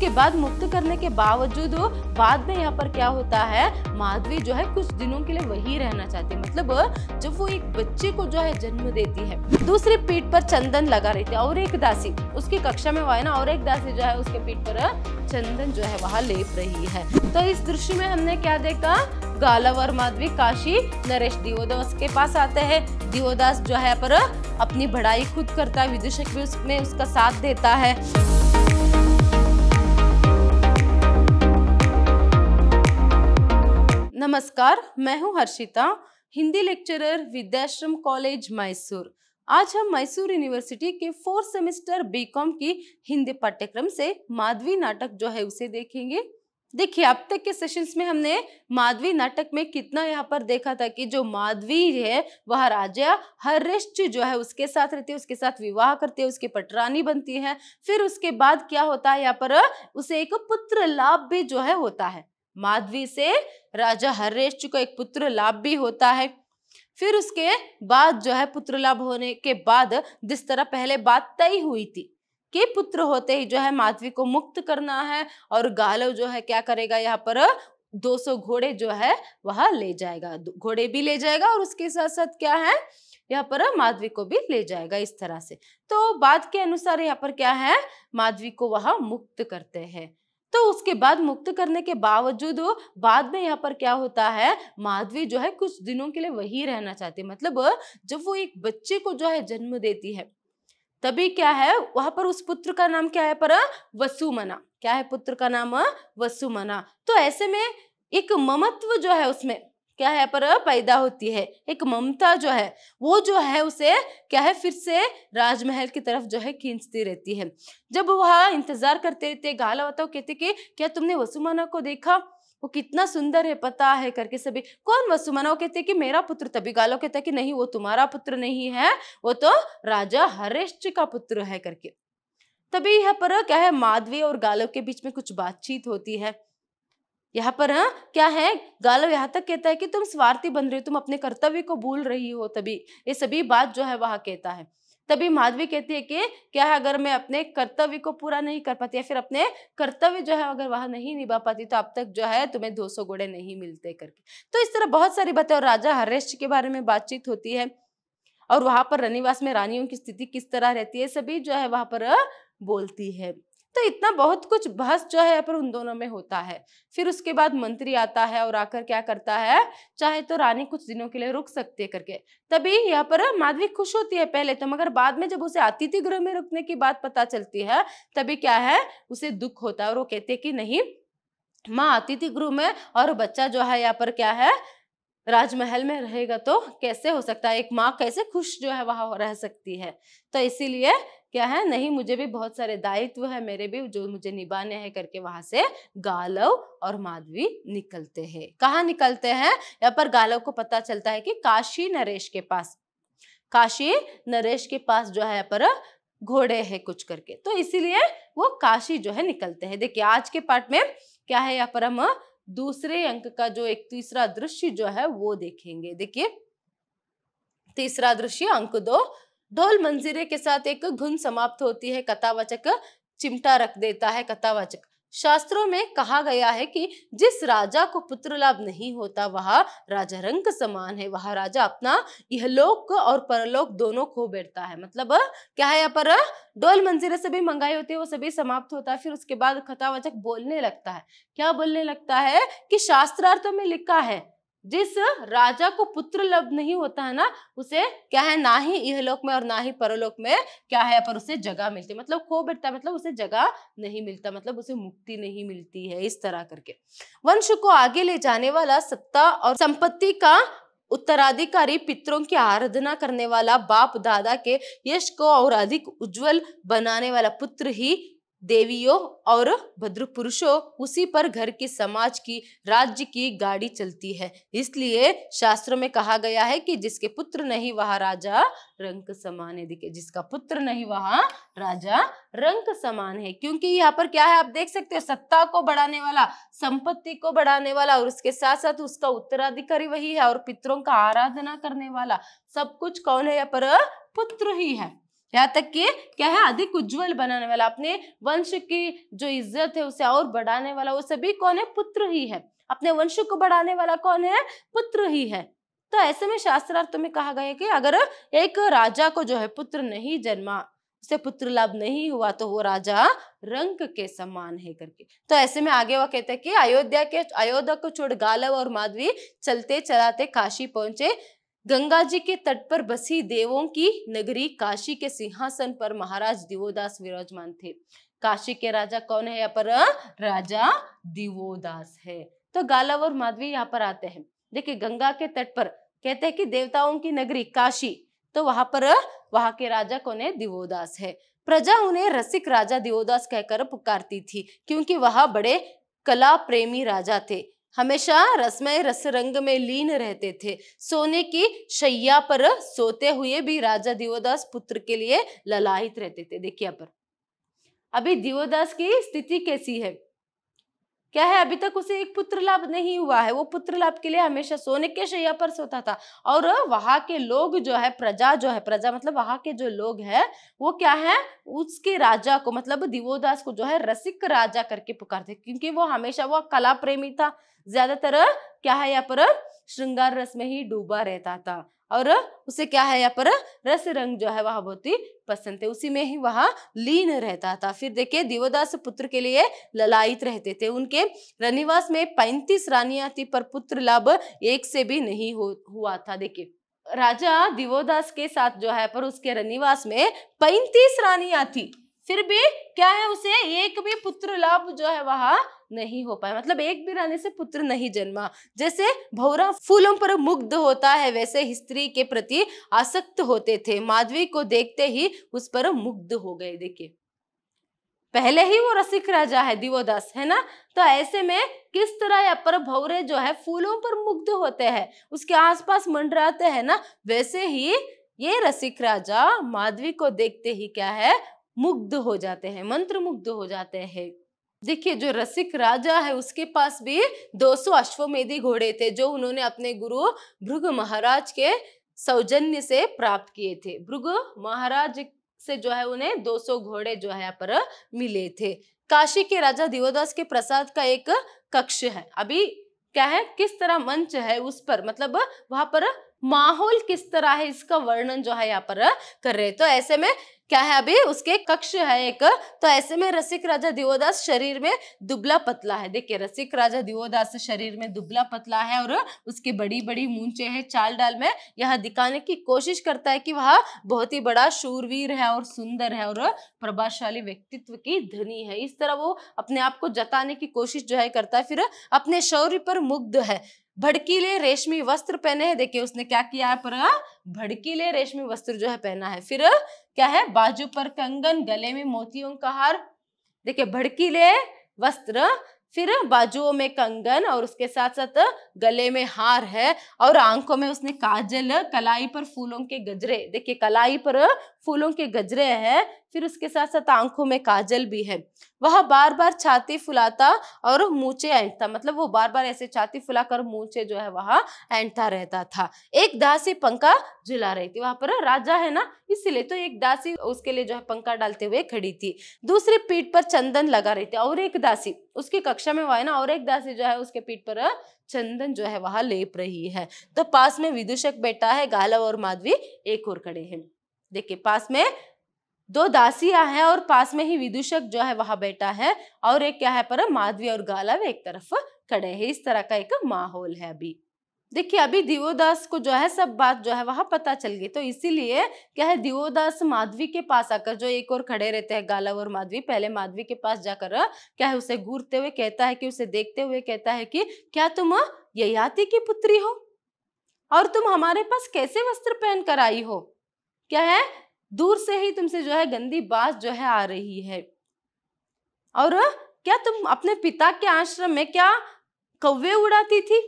उसके बाद मुक्त करने के बावजूद बाद में यहाँ पर क्या होता है माधवी जो है कुछ दिनों के लिए वही रहना चाहती है मतलब जब वो एक बच्चे को जो है जन्म देती है दूसरी पीठ पर चंदन लगा रही थी और एक दासी उसकी कक्षा में वायना और एक दासी जो है उसके पीठ पर चंदन जो है वहाँ लेप रही है तो इस दृश्य में हमने क्या देखा गालव और माधवी काशी नरेश दिवोदास के पास आते हैं दिवोदास जो है पर अपनी बढ़ाई खुद करता है विदूषक भी उसमें उसका साथ देता है नमस्कार मैं हूं हर्षिता हिंदी लेक्चरर विद्याश्रम कॉलेज मैसूर आज हम मैसूर यूनिवर्सिटी के फोर्थ सेमेस्टर बीकॉम की हिंदी पाठ्यक्रम से माधवी नाटक जो है उसे देखेंगे देखिए अब तक के सेशंस में हमने माधवी नाटक में कितना यहाँ पर देखा था कि जो माधवी है वह राजा हरिश्च जो है उसके साथ रहती है उसके साथ विवाह करती है उसकी पटरानी बनती है फिर उसके बाद क्या होता है यहाँ पर उसे एक पुत्र लाभ भी जो है होता है माधवी से राजा हरेश को एक पुत्र लाभ भी होता है फिर उसके बाद जो है पुत्र लाभ होने के बाद जिस तरह पहले बात तय हुई थी कि पुत्र होते ही जो है माधवी को मुक्त करना है और गालव जो है क्या करेगा यहाँ पर 200 घोड़े जो है वह ले जाएगा घोड़े भी ले जाएगा और उसके साथ साथ क्या है यहाँ पर माधवी को भी ले जाएगा इस तरह से तो बात के अनुसार यहाँ पर क्या है माधवी को वह मुक्त करते हैं तो उसके बाद मुक्त करने के बावजूद बाद में यहाँ पर क्या होता है माधवी जो है कुछ दिनों के लिए वही रहना चाहती है मतलब जब वो एक बच्चे को जो है जन्म देती है तभी क्या है वहां पर उस पुत्र का नाम क्या है पर वसुमना क्या है पुत्र का नाम वसुमना तो ऐसे में एक ममत्व जो है उसमें क्या है पर पैदा होती है एक ममता जो है वो जो है उसे क्या है फिर से राजमहल की तरफ जो है खींचती रहती है जब वह इंतजार करते रहते गाला बताओ कहते कि क्या तुमने वसुमाना को देखा वो कितना सुंदर है पता है करके सभी कौन वसुमाना वो कहते कि मेरा पुत्र तभी गालो कहता कि नहीं वो तुम्हारा पुत्र नहीं है वो तो राजा हरिश्च का पुत्र है करके तभी यहाँ पर क्या है माधवी और गालो के बीच में कुछ बातचीत होती है यहाँ पर हाँ क्या है गालव यहाँ तक कहता है कि तुम स्वार्थी बन रही हो तुम अपने कर्तव्य को भूल रही हो तभी ये सभी बात जो है वह कहता है तभी माधवी कहती है कि क्या है अगर मैं अपने कर्तव्य को पूरा नहीं कर पाती या फिर अपने कर्तव्य जो है अगर वह नहीं निभा पाती तो अब तक जो है तुम्हें दो सौ घोड़े नहीं मिलते करके तो इस तरह बहुत सारी बातें और राजा हरेश के बारे में बातचीत होती है और वहां पर रनिवास में रानियों की स्थिति किस तरह रहती है सभी जो है वहां पर हाँ, बोलती है तो इतना बहुत कुछ बहस जो है पर उन दोनों में होता है फिर उसके बाद मंत्री आता है और आकर क्या करता है चाहे तो रानी कुछ दिनों के लिए रुक सकती है करके तभी यहाँ पर माधवी खुश होती है पहले तो मगर बाद में जब उसे अतिथि गृह में रुकने की बात पता चलती है तभी क्या है उसे दुख होता है और वो कहते कि नहीं माँ अतिथि गृह में और बच्चा जो है यहाँ पर क्या है राजमहल में रहेगा तो कैसे हो सकता है एक माँ कैसे खुश जो है वहां रह सकती है तो इसीलिए क्या है नहीं मुझे भी बहुत सारे दायित्व है मेरे भी जो मुझे निभाने हैं करके वहां से गालव और माधवी निकलते हैं कहा निकलते हैं यहाँ पर गालव को पता चलता है कि काशी नरेश के पास काशी नरेश के पास जो है पर घोड़े है कुछ करके तो इसीलिए वो काशी जो है निकलते हैं देखिए आज के पार्ट में क्या है यहाँ पर हम दूसरे अंक का जो एक तीसरा दृश्य जो है वो देखेंगे देखिए तीसरा दृश्य अंक दो डोल मंजिरे के साथ एक घुन समाप्त होती है कथावाचक चिमटा रख देता है कथावाचक शास्त्रों में कहा गया है कि जिस राजा को पुत्र लाभ नहीं होता वह राजा रंग समान है वह राजा अपना यह लोक और परलोक दोनों खो बैठता है मतलब क्या है यहाँ पर डोल मंजिले सभी मंगाई होती है वो सभी समाप्त होता है फिर उसके बाद कथावाचक बोलने लगता है क्या बोलने लगता है कि शास्त्रार्थ में लिखा है जिस राजा को पुत्र लब नहीं होता है ना उसे क्या है ना ही इहलोक में और ना ही परलोक में क्या है पर उसे जगह मिलती है मतलब खो बैठता मतलब उसे जगह नहीं मिलता मतलब उसे मुक्ति नहीं मिलती है इस तरह करके वंश को आगे ले जाने वाला सत्ता और संपत्ति का उत्तराधिकारी पितरों की आराधना करने वाला बाप दादा के यश को और अधिक उज्जवल बनाने वाला पुत्र ही देवियों और भद्र पुरुषों उसी पर घर की समाज की राज्य की गाड़ी चलती है इसलिए शास्त्रों में कहा गया है कि जिसके पुत्र नहीं वह राजा रंक समान है देखिए जिसका पुत्र नहीं वह राजा रंक समान है क्योंकि यहाँ पर क्या है आप देख सकते हो सत्ता को बढ़ाने वाला संपत्ति को बढ़ाने वाला और उसके साथ साथ उसका उत्तराधिकारी वही है और पितरों का आराधना करने वाला सब कुछ कौन है यहाँ पर पुत्र ही है यहाँ तक कि क्या है अधिक उज्जवल बनाने वाला अपने वंश की जो इज्जत है उसे और बढ़ाने वाला वो सभी कौन है पुत्र ही है अपने वंश को बढ़ाने वाला कौन है पुत्र ही है तो ऐसे में शास्त्रार्थ में कहा गया कि अगर एक राजा को जो है पुत्र नहीं जन्मा उसे पुत्र लाभ नहीं हुआ तो वो राजा रंग के समान है करके तो ऐसे में आगे वह कहते हैं कि अयोध्या के अयोध्या को छोड़ गालव और माधवी चलते चलाते काशी पहुंचे गंगा जी के तट पर बसी देवों की नगरी काशी के सिंहासन पर महाराज दिवोदास विराजमान थे काशी के राजा कौन है यहाँ पर राजा दिवोदास है तो गालव और माधवी यहाँ पर आते हैं देखिए गंगा के तट पर कहते हैं कि देवताओं की नगरी काशी तो वहां पर वहां के राजा कौन है दिवोदास है प्रजा उन्हें रसिक राजा दिवोदास कहकर पुकारती थी क्योंकि वह बड़े कला प्रेमी राजा थे हमेशा रसमय रस रंग में लीन रहते थे सोने की शैया पर सोते हुए भी राजा दिवोदास पुत्र के लिए ललाहित रहते थे देखिए पर अभी दिवोदास की स्थिति कैसी है क्या है अभी तक उसे एक पुत्र लाभ नहीं हुआ है वो पुत्र लाभ के लिए हमेशा सोने के शैया पर सोता था और वहाँ के लोग जो है प्रजा जो है प्रजा मतलब वहाँ के जो लोग हैं वो क्या है उसके राजा को मतलब दिवोदास को जो है रसिक राजा करके पुकारते क्योंकि वो हमेशा वो कला प्रेमी था ज्यादातर क्या है यहाँ पर श्रृंगार रस में ही डूबा रहता था और उसे क्या है यहाँ पर रस रंग जो है वह बहुत ही पसंद थे उसी में ही वह लीन रहता था फिर देखिए दिवोदास पुत्र के लिए ललायित रहते थे उनके रनिवास में पैंतीस रानियां थी पर पुत्र लाभ एक से भी नहीं हो हुआ था देखिए राजा दिवोदास के साथ जो है पर उसके रनिवास में पैंतीस रानियां थी फिर भी क्या है उसे एक भी पुत्र लाभ जो है वह नहीं हो पाया मतलब एक भी रानी से पुत्र नहीं जन्मा जैसे भौरा फूलों पर मुग्ध होता है वैसे स्त्री के प्रति आसक्त होते थे माधवी को देखते ही उस पर मुग्ध हो गए देखिए पहले ही वो रसिक राजा है दिवोदास है ना तो ऐसे में किस तरह या पर भौरे जो है फूलों पर मुग्ध होते हैं उसके आसपास मंडराते हैं ना वैसे ही ये रसिक राजा माधवी को देखते ही क्या है मुग्ध हो जाते हैं मंत्र मुग्ध हो जाते हैं देखिए जो रसिक राजा है उसके पास भी 200 सौ अश्वमेधी घोड़े थे जो उन्होंने अपने गुरु भृग महाराज के सौजन्य से प्राप्त किए थे भृग महाराज से जो है उन्हें 200 घोड़े जो है पर मिले थे काशी के राजा दिवोदास के प्रसाद का एक कक्ष है अभी क्या है किस तरह मंच है उस पर मतलब वहां पर माहौल किस तरह है इसका वर्णन जो है यहाँ पर कर रहे तो ऐसे में क्या है अभी उसके कक्ष है एक तो ऐसे में रसिक राजा दिवोदास शरीर में दुबला पतला है देखिए रसिक राजा दिवोदास शरीर में दुबला पतला है और उसकी बड़ी बड़ी मूंचे हैं चाल डाल में यह दिखाने की कोशिश करता है कि वह बहुत ही बड़ा शूरवीर है और सुंदर है और प्रभावशाली व्यक्तित्व की धनी है इस तरह वो अपने आप को जताने की कोशिश जो है करता है फिर अपने शौर्य पर मुग्ध है भड़कीले रेशमी वस्त्र पहने हैं देखिए उसने क्या किया है पर भड़कीले रेशमी वस्त्र जो है पहना है फिर क्या है बाजू पर कंगन गले में मोतियों का हार देखिए भड़कीले वस्त्र फिर बाजुओं में कंगन और उसके साथ साथ गले में हार है और आंखों में उसने काजल कलाई पर फूलों के गजरे देखिए कलाई पर फूलों के गजरे हैं फिर उसके साथ साथ आंखों में काजल भी है वह बार बार छाती फुलाता और मूचे ऐंठता मतलब वो बार बार ऐसे छाती फुलाकर मूचे जो है वहां ऐंठता रहता था एक दासी पंखा झुला रही थी वहां पर राजा है ना इसलिए तो एक दासी उसके लिए जो है पंखा डालते हुए खड़ी थी दूसरी पीठ पर चंदन लगा रही थी और एक दासी उसकी कक्षा में वहा है ना और एक दासी जो है उसके पीठ पर चंदन जो है वहां लेप रही है तो पास में विदूषक बेटा है गालव और माधवी एक और खड़े हैं देखिए पास में दो दासियां हैं और पास में ही विदूषक जो है वहां बैठा है और एक क्या है पर माधवी और गालव एक तरफ खड़े हैं इस तरह का एक माहौल है अभी देखिए अभी दिवोदास को जो है सब बात जो है वहां पता चल गई तो इसीलिए क्या है दिवोदास माधवी के पास आकर जो एक और खड़े रहते हैं गालव और माधवी पहले माधवी के पास जाकर क्या है उसे घूरते हुए कहता है कि उसे देखते हुए कहता है कि क्या तुम ययाति की पुत्री हो और तुम हमारे पास कैसे वस्त्र पहन कर आई हो क्या है दूर से ही तुमसे जो है गंदी बात जो है आ रही है और क्या तुम अपने पिता के आश्रम में क्या कौवे उड़ाती थी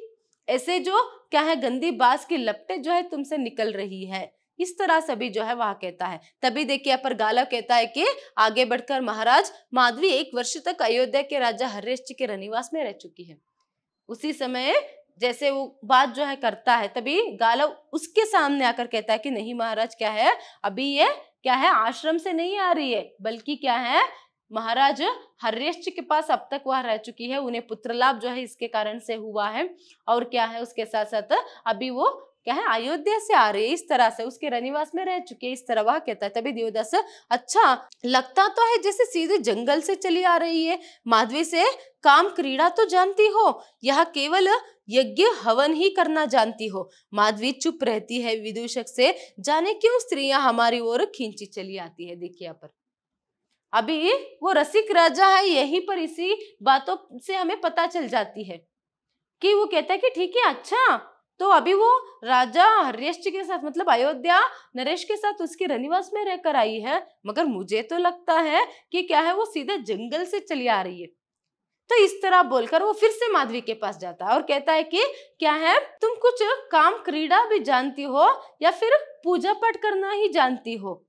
ऐसे जो क्या है गंदी बास की लपटे जो है तुमसे निकल रही है इस तरह से भी जो है वह कहता है तभी देखिए पर गालव कहता है कि आगे बढ़कर महाराज माधवी एक वर्ष तक अयोध्या के राजा हरेश जी के रनिवास में रह चुकी है उसी समय जैसे वो बात जो है करता है तभी गालव उसके सामने आकर कहता है कि नहीं महाराज क्या है अभी ये क्या है आश्रम से नहीं आ रही है बल्कि क्या है महाराज हरिश्च के पास अब तक वह रह चुकी है उन्हें पुत्र लाभ जो है इसके कारण से हुआ है और क्या है उसके साथ साथ अभी वो क्या है अयोध्या से आ रहे इस तरह से उसके रनिवास में रह चुके इस तरह वह कहता है तभी देवदास अच्छा लगता तो है जैसे सीधे जंगल से चली आ रही है माधवी से काम क्रीड़ा तो जानती हो यह केवल यज्ञ हवन ही करना जानती हो माधवी चुप रहती है विदूषक से जाने क्यों स्त्रियां हमारी ओर खींची चली आती है देखिए यहाँ पर अभी वो रसिक राजा है यहीं पर इसी बातों से हमें पता चल जाती है कि वो कहता है कि ठीक है अच्छा तो अभी वो राजा जी के साथ मतलब अयोध्या नरेश के साथ उसके रनिवास में रहकर आई है मगर मुझे तो लगता है कि क्या है वो सीधे जंगल से चली आ रही है तो इस तरह बोलकर वो फिर से माधवी के पास जाता है और कहता है कि क्या है तुम कुछ काम क्रीड़ा भी जानती हो या फिर पूजा पाठ करना ही जानती हो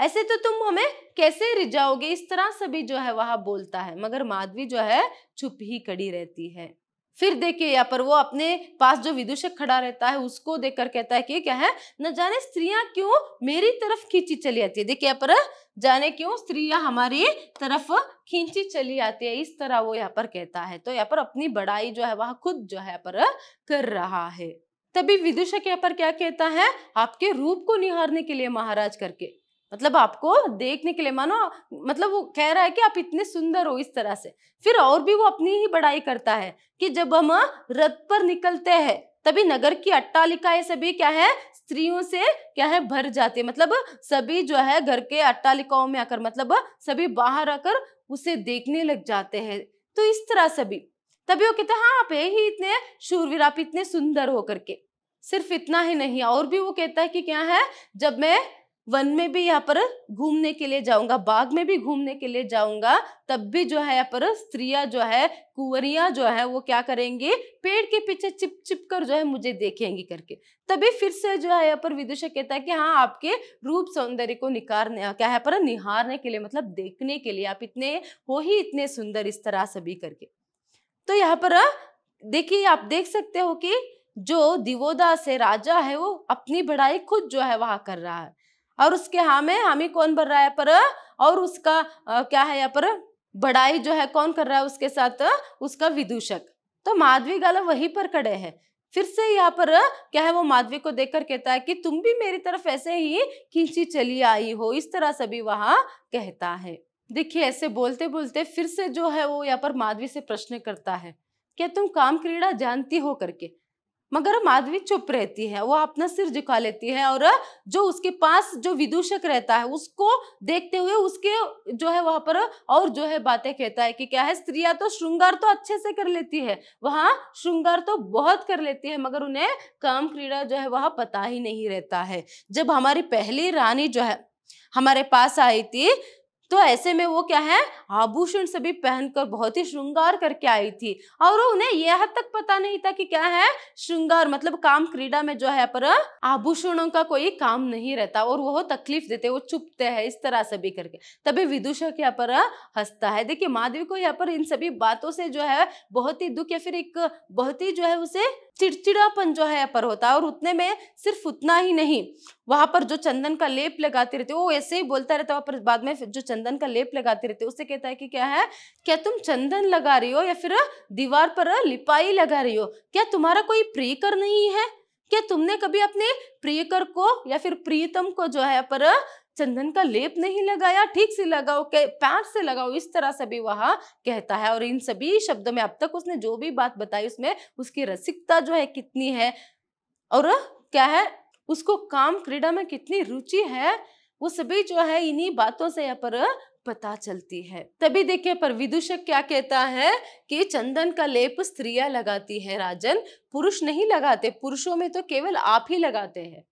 ऐसे तो तुम हमें कैसे रिझाओगे इस तरह सभी जो है वह बोलता है मगर माधवी जो है चुप ही कड़ी रहती है फिर देखिए यहाँ पर वो अपने पास जो विदूषक खड़ा रहता है उसको देखकर कहता है कि क्या है न जाने स्त्रियां क्यों मेरी तरफ खींची चली आती है देखिए यहाँ पर जाने क्यों स्त्रियां हमारी तरफ खींची चली आती है इस तरह वो यहाँ पर कहता है तो यहाँ पर अपनी बड़ाई जो है वह खुद जो है पर कर रहा है तभी विदुषक यहाँ पर क्या कहता है आपके रूप को निहारने के लिए महाराज करके मतलब आपको देखने के लिए मानो मतलब वो कह रहा है कि आप इतने सुंदर हो इस तरह से फिर और भी वो अपनी ही बड़ाई करता है कि जब हम रथ पर निकलते हैं तभी नगर की अट्टालिकाएं सभी क्या है स्त्रियों से क्या है भर जाती है मतलब सभी जो है घर के अट्टालिकाओं में आकर मतलब सभी बाहर आकर उसे देखने लग जाते हैं तो इस तरह सभी तभी वो कहते हैं हाँ आप ही इतने शूरवीर आप इतने सुंदर हो करके सिर्फ इतना ही नहीं और भी वो कहता है कि क्या है जब मैं वन में भी यहाँ पर घूमने के लिए जाऊंगा बाग में भी घूमने के लिए जाऊंगा तब भी जो है यहाँ पर स्त्रियां जो है कुंवरियां जो है वो क्या करेंगे पेड़ के पीछे चिप चिप कर जो है मुझे देखेंगी करके तभी फिर से जो है यहाँ पर विदुषा कहता है कि हाँ आपके रूप सौंदर्य को निकारने क्या है पर निहारने के लिए मतलब देखने के लिए आप इतने हो ही इतने सुंदर इस तरह सभी करके तो यहाँ पर देखिए आप देख सकते हो कि जो दिवोदास है राजा है वो अपनी बढ़ाई खुद जो है वहां कर रहा है और उसके हाँ में हामी कौन भर रहा है पर और उसका आ, क्या है यहाँ पर बड़ाई जो है कौन कर रहा है उसके साथ उसका विदूषक तो माधवी गाला वहीं पर खड़े हैं फिर से यहाँ पर क्या है वो माधवी को देखकर कहता है कि तुम भी मेरी तरफ ऐसे ही खींची चली आई हो इस तरह सभी वहां कहता है देखिए ऐसे बोलते बोलते फिर से जो है वो यहाँ पर माधवी से प्रश्न करता है क्या तुम काम क्रीड़ा जानती हो करके मगर माधवी चुप रहती है वो अपना सिर झुका लेती है और जो उसके पास जो विदूषक रहता है उसको देखते हुए उसके जो है वहां पर और जो है बातें कहता है कि क्या है स्त्रियां तो श्रृंगार तो अच्छे से कर लेती है वहां श्रृंगार तो बहुत कर लेती है मगर उन्हें काम क्रीड़ा जो है वह पता ही नहीं रहता है जब हमारी पहली रानी जो है हमारे पास आई थी तो ऐसे में वो क्या है आभूषण सभी पहनकर बहुत ही श्रृंगार करके आई थी और उन्हें यह तक पता नहीं था कि क्या है श्रृंगार मतलब काम क्रीडा में जो है पर आभूषणों का कोई काम नहीं रहता और वो तकलीफ देते वो चुपते हैं इस तरह से भी करके तभी विदुषक यहाँ पर हंसता है देखिए महादेव को यहाँ पर इन सभी बातों से जो है बहुत ही दुख या फिर एक बहुत ही जो है उसे चिड़चिड़ापन जो है पर होता है और उतने में सिर्फ उतना ही नहीं वहां पर जो चंदन का लेप लगाते रहते वो ऐसे ही बोलता रहता है पर बाद में जो चंदन का लेप लगाते रहते उसे कहता है कि क्या है क्या तुम चंदन लगा रही हो या फिर दीवार पर लिपाई लगा रही हो क्या तुम्हारा कोई प्रियकर नहीं है क्या तुमने कभी अपने प्रियकर को या फिर प्रीतम को जो है पर चंदन का लेप नहीं लगाया ठीक से लगाओ पैर से लगाओ इस तरह से भी वह कहता है और इन सभी शब्दों में अब तक उसने जो भी बात बताई उसमें उसकी रसिकता जो है कितनी है और क्या है उसको काम क्रीड़ा में कितनी रुचि है वो सभी जो है इन्हीं बातों से यहाँ पर पता चलती है तभी देखिए पर विदूषक क्या कहता है कि चंदन का लेप स्त्रियां लगाती है राजन पुरुष नहीं लगाते पुरुषों में तो केवल आप ही लगाते हैं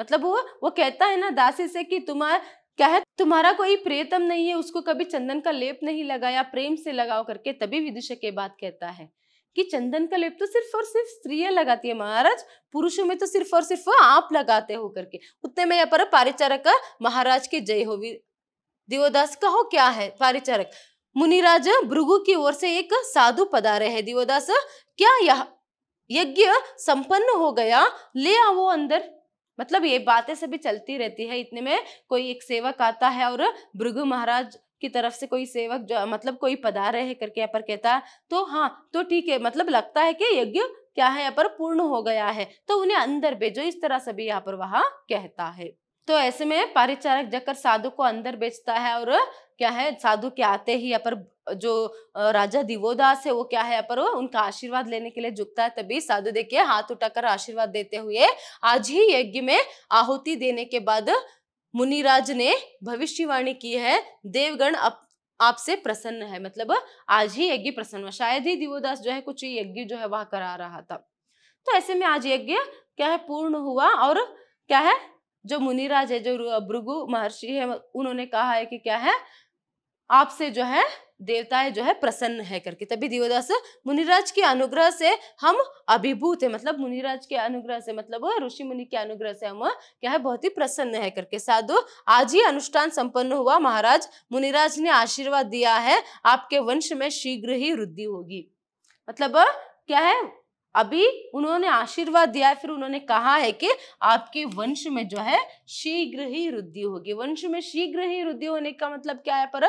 मतलब वो वो कहता है ना दासी से कि तुम्हारा क्या है तुम्हारा कोई प्रियतम नहीं है उसको कभी चंदन का लेप नहीं लगाया प्रेम से लगाओ करके तभी विदुषक के बात कहता है कि चंदन का लेप तो सिर्फ और सिर्फ स्त्रियां लगाती है महाराज पुरुषों में तो सिर्फ और सिर्फ आप लगाते हो करके उतने में यहाँ पर पारिचारक महाराज के जय हो दिवोदास का हो क्या है पारिचारक मुनिराज भृगु की ओर से एक साधु पदारे है दिवोदास क्या यह यज्ञ संपन्न हो गया ले आओ अंदर मतलब ये बातें सभी चलती रहती है इतने में कोई एक सेवक आता है और भृगु महाराज की तरफ से कोई सेवक जो मतलब कोई पधार है करके यहाँ पर कहता है तो हाँ तो ठीक है मतलब लगता है कि यज्ञ क्या है यहाँ पर पूर्ण हो गया है तो उन्हें अंदर भेजो इस तरह सभी यहाँ पर वहां कहता है तो ऐसे में पारिचारक जाकर साधु को अंदर बेचता है और क्या है साधु के आते ही यहाँ पर जो राजा दिवोदास है वो क्या है पर उनका आशीर्वाद लेने के लिए झुकता है तभी साधु देखिए हाथ उठाकर आशीर्वाद देते हुए आज ही यज्ञ में आहुति देने के बाद मुनिराज ने भविष्यवाणी की है देवगण अप आपसे प्रसन्न है मतलब आज ही यज्ञ प्रसन्न शायद ही दिवोदास जो है कुछ यज्ञ जो है वह करा रहा था तो ऐसे में आज यज्ञ क्या है पूर्ण हुआ और क्या है जो मुनिराज है जो भृगु महर्षि है उन्होंने कहा है कि क्या है आपसे जो है देवताएं जो है प्रसन्न है करके तभी देवदास मुनिराज के अनुग्रह से हम अभिभूत है मतलब मुनिराज के अनुग्रह से मतलब ऋषि मुनि के अनुग्रह से हम क्या है बहुत ही प्रसन्न है करके साधु आज ही अनुष्ठान संपन्न हुआ महाराज मुनिराज ने आशीर्वाद दिया है आपके वंश में शीघ्र ही वृद्धि होगी मतलब क्या है अभी उन्होंने आशीर्वाद दिया फिर उन्होंने कहा है कि आपके वंश में जो है शीघ्र ही वृद्धि होगी वंश में शीघ्र ही वृद्धि होने का मतलब क्या है पर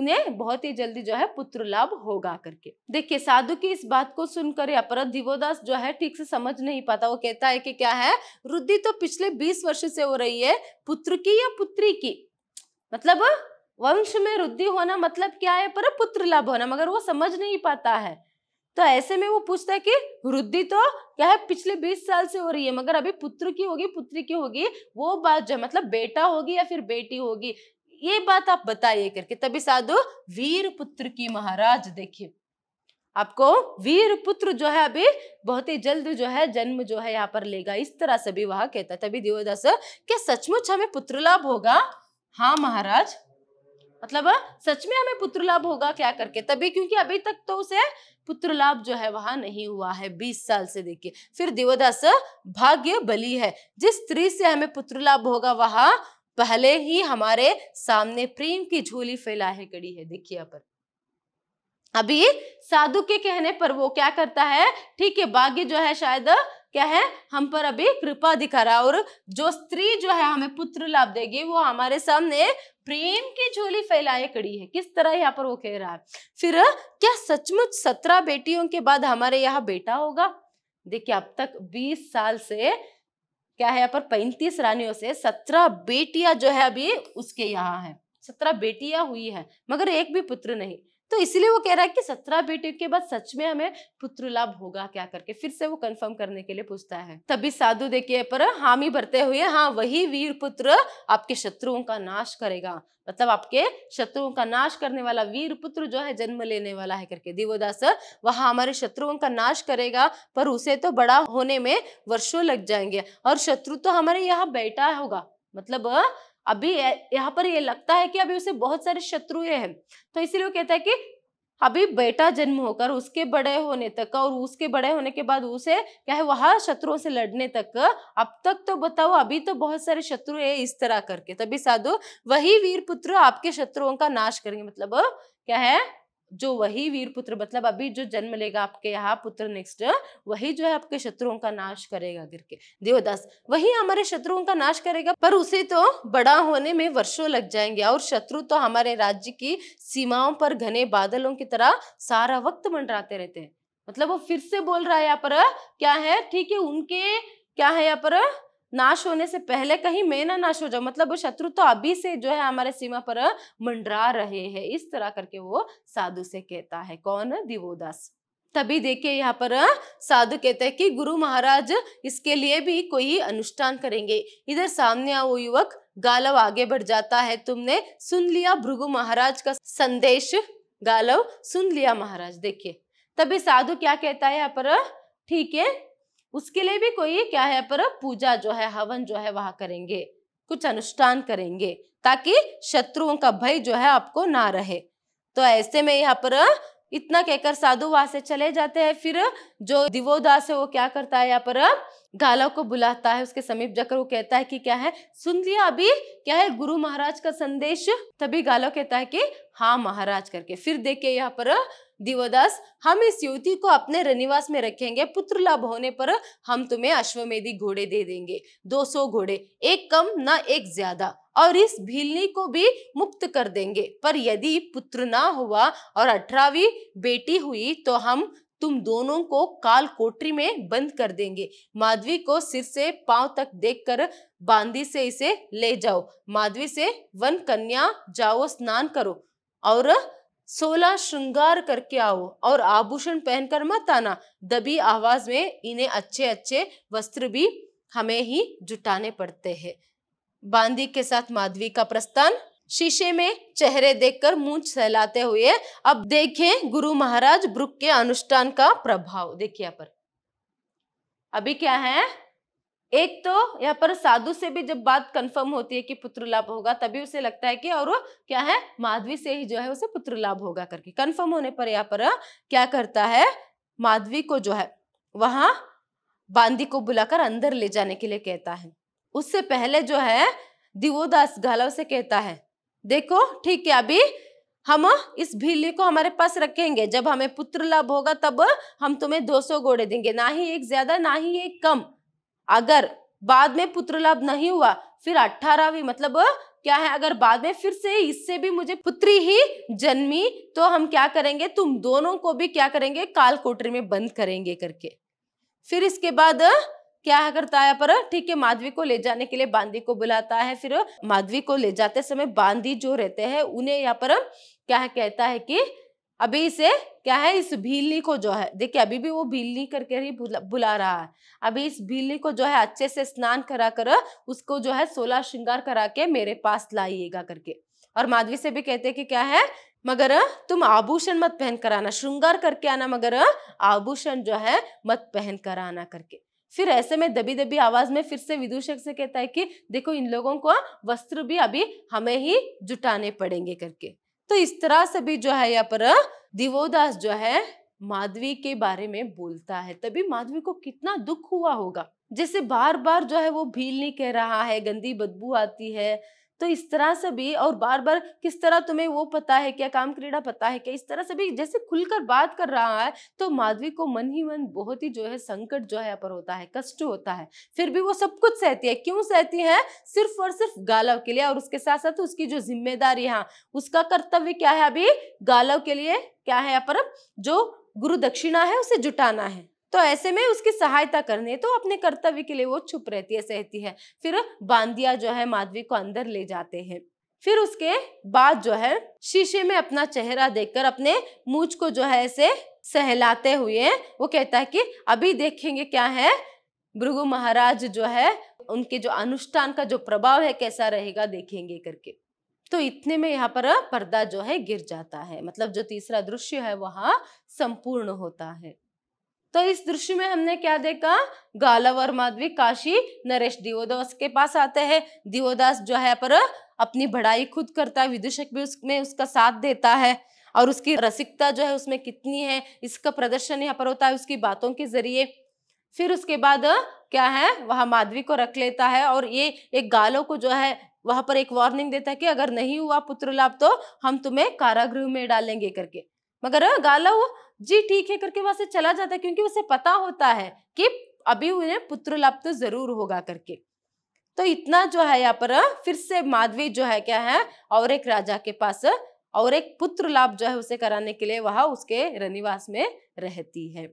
उन्हें बहुत ही जल्दी जो है पुत्र लाभ होगा करके देखिए साधु की इस बात को सुनकर या पर दिवोदास जो है ठीक से समझ नहीं पाता वो कहता है कि क्या है वृद्धि तो पिछले बीस वर्ष से हो रही है पुत्र की या पुत्री की मतलब वंश में वृद्धि होना मतलब क्या है पर पुत्र लाभ होना मगर वो समझ नहीं पाता है तो ऐसे में वो पूछता है कि वृद्धि तो क्या है पिछले बीस साल से हो रही है मगर अभी पुत्र की होगी पुत्री की होगी वो बात जो मतलब बेटा होगी या फिर बेटी होगी ये बात आप बताइए करके तभी साधु वीर पुत्र की महाराज देखिए आपको वीर पुत्र जो है अभी बहुत ही जल्द जो है जन्म जो है यहाँ पर लेगा इस तरह से भी वह कहता तभी देवदास क्या सचमुच हमें पुत्र लाभ होगा हाँ महाराज मतलब सच में हमें पुत्र लाभ होगा क्या करके तभी क्योंकि अभी तक तो उसे पुत्र लाभ जो है वहां नहीं हुआ है बीस साल से देखिए फिर देवदास भाग्य बली है जिस स्त्री से हमें पुत्र लाभ होगा वहां पहले ही हमारे सामने प्रेम की झोली फैला है कड़ी है देखिए यहाँ पर अभी साधु के कहने पर वो क्या करता है ठीक है बागी जो है शायद क्या है हम पर अभी कृपा दिखा रहा और जो स्त्री जो है हमें पुत्र लाभ देगी वो हमारे सामने प्रेम की झोली फैलाए खड़ी है किस तरह यहाँ पर वो कह रहा है फिर क्या सचमुच सत्रह बेटियों के बाद हमारे यहाँ बेटा होगा देखिए अब तक बीस साल से क्या है यहाँ पर पैंतीस रानियों से सत्रह बेटियां जो है अभी उसके यहाँ है सत्रह बेटियां हुई है मगर एक भी पुत्र नहीं तो इसलिए वो कह रहा है कि सत्रह बेटे के बाद सच में हमें पुत्र लाभ होगा क्या करके फिर से वो कंफर्म करने के लिए पूछता है तभी साधु देखिए पर हामी भरते हुए हाँ वही वीर पुत्र आपके शत्रुओं का नाश करेगा मतलब आपके शत्रुओं का नाश करने वाला वीर पुत्र जो है जन्म लेने वाला है करके दिवोदास वह हमारे शत्रुओं का नाश करेगा पर उसे तो बड़ा होने में वर्षों लग जाएंगे और शत्रु तो हमारे यहाँ बैठा होगा मतलब अभी यहाँ पर ये लगता है कि अभी उसे बहुत सारे शत्रु हैं तो इसीलिए वो कहता है कि अभी बेटा जन्म होकर उसके बड़े होने तक और उसके बड़े होने के बाद उसे क्या है वहां शत्रुओं से लड़ने तक अब तक तो बताओ अभी तो बहुत सारे शत्रु है इस तरह करके तभी साधु वही वीर पुत्र आपके शत्रुओं का नाश करेंगे मतलब क्या है जो वही वीर पुत्र मतलब अभी जो जन्म लेगा आपके यहाँ पुत्र नेक्स्ट वही जो है आपके शत्रुओं का नाश करेगा के देवदास वही हमारे शत्रुओं का नाश करेगा पर उसे तो बड़ा होने में वर्षों लग जाएंगे और शत्रु तो हमारे राज्य की सीमाओं पर घने बादलों की तरह सारा वक्त मंडराते रहते हैं मतलब वो फिर से बोल रहा है यहाँ पर क्या है ठीक है उनके क्या है यहाँ पर नाश होने से पहले कहीं मैं ना नाश हो जाऊं मतलब वो शत्रु तो अभी से जो है हमारे सीमा पर मंडरा रहे हैं इस तरह करके वो साधु से कहता है कौन दिवोदास तभी देखिए यहाँ पर साधु कहते हैं कि गुरु महाराज इसके लिए भी कोई अनुष्ठान करेंगे इधर सामने आओ युवक गालव आगे बढ़ जाता है तुमने सुन लिया भृगु महाराज का संदेश गालव सुन लिया महाराज देखिए तभी साधु क्या कहता है यहाँ पर ठीक है उसके लिए भी कोई क्या है पर पूजा जो है हवन जो है वह करेंगे कुछ अनुष्ठान करेंगे ताकि शत्रुओं का भय जो है आपको ना रहे तो ऐसे में यहाँ पर इतना कहकर साधु वहां से चले जाते हैं फिर जो दिवोदास है वो क्या करता है यहाँ पर गाला को बुलाता है उसके समीप जाकर वो कहता है कि क्या है सुन लिया अभी क्या है गुरु महाराज का संदेश तभी गालो कहता है कि हाँ महाराज करके फिर देखिए यहाँ पर दिवदास हम इस युवती को अपने रनिवास में रखेंगे पुत्र लाभ होने पर हम तुम्हें अश्वमेधी घोड़े दे देंगे दो सौ घोड़े एक कम न एक ज्यादा और इस भीलनी को भी मुक्त कर देंगे पर यदि पुत्र ना हुआ और अठारहवीं बेटी हुई तो हम तुम दोनों को काल कोटरी में बंद कर देंगे माधवी को सिर से पांव तक देखकर बांदी से इसे ले जाओ माधवी से वन कन्या जाओ स्नान करो और सोलह श्रृंगार करके आओ और आभूषण पहनकर मत आना दबी आवाज में इन्हें अच्छे अच्छे वस्त्र भी हमें ही जुटाने पड़ते हैं बांदी के साथ माधवी का प्रस्थान शीशे में चेहरे देखकर मुंह सहलाते हुए अब देखें गुरु महाराज ब्रुक के अनुष्ठान का प्रभाव देखिए पर अभी क्या है एक तो यहाँ पर साधु से भी जब बात कंफर्म होती है कि पुत्र लाभ होगा तभी उसे लगता है कि और वो क्या है माधवी से ही जो है उसे पुत्र लाभ होगा करके कंफर्म होने पर यहाँ पर क्या करता है माधवी को जो है वहां बांदी को बुलाकर अंदर ले जाने के लिए कहता है उससे पहले जो है दिवोदास घाला से कहता है देखो ठीक है अभी हम इस भीली को हमारे पास रखेंगे जब हमें पुत्र लाभ होगा तब हम तुम्हें 200 घोड़े देंगे ना ही एक ज्यादा ना ही एक कम अगर बाद में पुत्र लाभ नहीं हुआ फिर अठारहवीं मतलब क्या है अगर बाद में फिर से इससे भी मुझे पुत्री ही जन्मी तो हम क्या करेंगे तुम दोनों को भी क्या करेंगे काल कोटरी में बंद करेंगे करके फिर इसके बाद क्या करता है पर ठीक है माधवी को ले जाने के लिए बांदी को बुलाता है फिर माधवी को ले जाते समय बांदी जो रहते हैं उन्हें यहाँ पर क्या कहता है कि अभी इसे क्या है इस भीली को जो है देखिए अभी भी वो भीली करके ही बुला, बुला रहा है अभी इस भीली को जो है अच्छे से स्नान करा कर उसको जो है सोलह श्रृंगार करा के मेरे पास लाइएगा करके और माधवी से भी कहते कि क्या है मगर तुम आभूषण मत पहन कर आना श्रृंगार करके आना मगर आभूषण जो है मत पहन कर आना करके फिर ऐसे में दबी दबी आवाज में फिर से विदूषक से कहता है कि देखो इन लोगों को वस्त्र भी अभी हमें ही जुटाने पड़ेंगे करके तो इस तरह से भी जो है यहाँ पर दिवोदास जो है माधवी के बारे में बोलता है तभी माधवी को कितना दुख हुआ होगा जैसे बार बार जो है वो भील नहीं कह रहा है गंदी बदबू आती है तो इस तरह से भी और बार बार किस तरह तुम्हें वो पता है क्या काम क्रीड़ा पता है क्या इस तरह से भी जैसे खुलकर बात कर रहा है तो माधवी को मन ही मन बहुत ही जो है संकट जो है यहाँ पर होता है कष्ट होता है फिर भी वो सब कुछ सहती है क्यों सहती है सिर्फ और सिर्फ गालव के लिए और उसके साथ साथ उसकी जो जिम्मेदारी है हाँ, उसका कर्तव्य क्या है अभी गालव के लिए क्या है यहाँ पर जो गुरु दक्षिणा है उसे जुटाना है तो ऐसे में उसकी सहायता करने तो अपने कर्तव्य के लिए वो छुप रहती है सहती है फिर बांदिया जो है माधवी को अंदर ले जाते हैं फिर उसके बाद जो है शीशे में अपना चेहरा देखकर अपने मूछ को जो है ऐसे सहलाते हुए वो कहता है कि अभी देखेंगे क्या है भृगु महाराज जो है उनके जो अनुष्ठान का जो प्रभाव है कैसा रहेगा देखेंगे करके तो इतने में यहाँ पर पर्दा जो है गिर जाता है मतलब जो तीसरा दृश्य है वहाँ संपूर्ण होता है तो इस दृश्य में हमने क्या देखा गालव और माधवी काशी नरेश दिवोदास के पास आते हैं दिवोदास जो है पर अपनी बढ़ाई खुद करता है विदूषक भी उसमें उसका साथ देता है और उसकी रसिकता जो है उसमें कितनी है इसका प्रदर्शन यहाँ पर होता है उसकी बातों के जरिए फिर उसके बाद क्या है वह माधवी को रख लेता है और ये एक गालो को जो है वहां पर एक वार्निंग देता है कि अगर नहीं हुआ पुत्र लाभ तो हम तुम्हें कारागृह में डालेंगे करके मगर गालव जी ठीक है करके वहां से चला जाता है क्योंकि उसे पता होता है कि अभी उन्हें पुत्र लाभ तो जरूर होगा करके तो इतना जो है यहाँ पर फिर से माधवी जो है क्या है और एक राजा के पास और एक पुत्र लाभ जो है उसे कराने के लिए वह उसके रनिवास में रहती है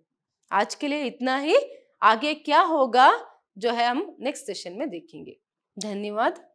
आज के लिए इतना ही आगे क्या होगा जो है हम नेक्स्ट सेशन में देखेंगे धन्यवाद